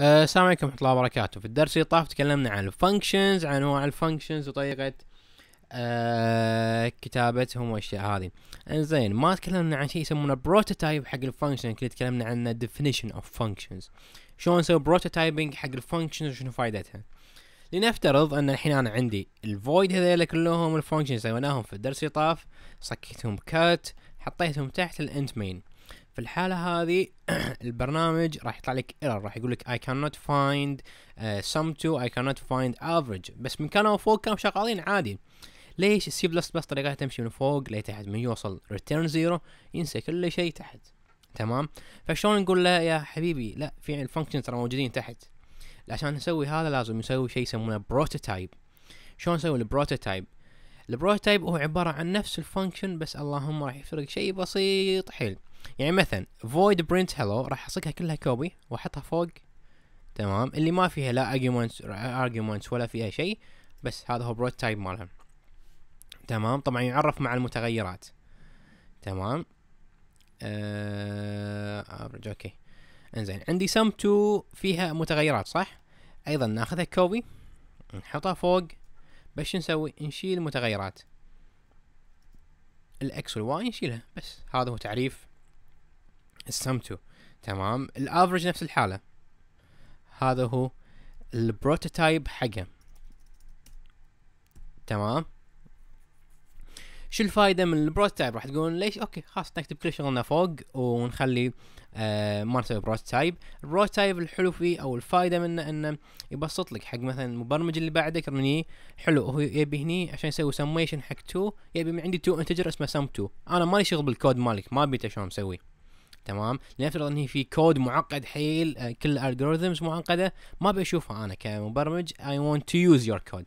آه، السلام عليكم ورحمه الله وبركاته في الدرس اللي طاف تكلمنا عن الفانكشنز عن انواع الفانكشنز وطريقه آه كتابتهم والاشياء هذه انزين ما تكلمنا عن شيء يسمونه بروتوتايب حق الفانكشن اللي تكلمنا عنه ديفينيشن اوف فانكشنز شلون نسوي بروتوتايبنج حق الفانكشنز وشنو فائدتها لنفترض ان الحين انا عندي الفويد هذيلا كلهم الفانكشنز سويناهم في الدرس اللي طاف صكيتهم كات حطيتهم تحت الانت مين في الحاله هذه البرنامج راح يطلع لك ايرور راح يقول لك اي كان نوت فايند سم تو اي كان نوت فايند افريج بس من كانوا فوق كانوا شغالين عادي ليش السي بلس بلس طريقتها تمشي من فوق لتحت من يوصل ريتيرن زيرو ينسى كل شيء تحت تمام فشلون نقول له يا حبيبي لا في الفانكشن ترى موجودين تحت عشان نسوي هذا لازم نسوي شيء يسمونه بروتوتايب شلون نسوي البروتوتايب البروتوتايب هو عبارة عن نفس الفانكشن بس اللهم راح يفرق شيء بسيط حيل يعني مثلا void print hello راح اصقها كلها كوبي واحطها فوق تمام اللي ما فيها لا arguments arguments ولا فيها شيء بس هذا هو بروت تايب مالها تمام طبعا يعرف مع المتغيرات تمام آه... اوكي انزين عندي سم تو فيها متغيرات صح ايضا ناخذها كوبي نحطها فوق بس نسوي نشيل متغيرات الاكس والواي نشيلها بس هذا هو تعريف استمتوا تمام الافرج نفس الحاله هذا هو البروتوتايب حقه تمام شو الفائده من البروتوتايب راح تقولون ليش اوكي خلاص نكتب كل شغلنا فوق ونخلي آه ما نسوي بروتوتايب البروتوتايب الحلو فيه او الفائده منه انه يبسط لك حق مثلا المبرمج اللي بعدك من حلو هو يبي هني عشان يسوي سميشن حق 2 يبي من عندي 2 انتجر اسمه سم 2 انا مالي شغل بالكود مالك ما بيته شلون مسويه تمام لنفترض ان هي في كود معقد حيل آه، كل الالجوريزمز معقده ما بشوفها انا كمبرمج اي ونت تو يوز يور كود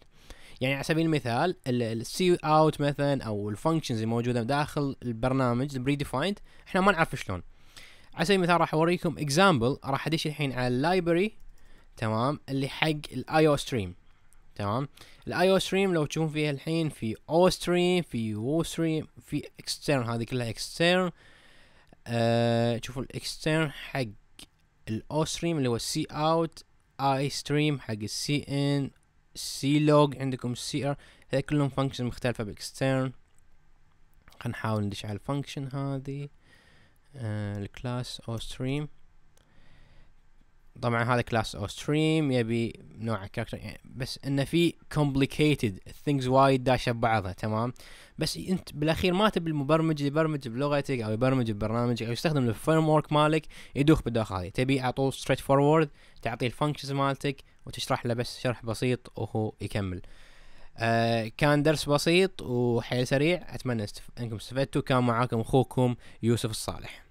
يعني على سبيل المثال السي اوت مثلا او الفانكشنز الموجوده داخل البرنامج البري ديفايند احنا ما نعرف شلون على سبيل المثال راح اوريكم اكزامبل راح ادش الحين على اللايبرري تمام اللي حق الاي او ستريم تمام الاي او ستريم لو تشوفون فيها الحين في او ستريم في او ستريم في اكسترن هذه كلها اكسترن آه تشوفون الاكسترن حق الاو ستريم اللي هو سي اوت اي ستريم حق السي ان سي لوج عندكم سي ار هذا كلهم فانكشن مختلفة بالاكسترن خلينا نحاول ندش على الفانكشن هذه الكلاس او ستريم طبعا هذا كلاس او ستريم يبي نوع كاركتر يعني بس انه في كومبليكيتد ثينجز وايد داشه ببعضها تمام بس انت بالاخير ما تبي المبرمج يبرمج بلغتك او يبرمج ببرنامجك او يستخدم الفريم ورك مالك يدوخ بالدوخه هذه تبي طول ستريت فورورد تعطيه الفانكشنز مالتك وتشرح له بس شرح بسيط وهو يكمل آه كان درس بسيط وحيل سريع اتمنى انكم استفدتوا كان معاكم اخوكم يوسف الصالح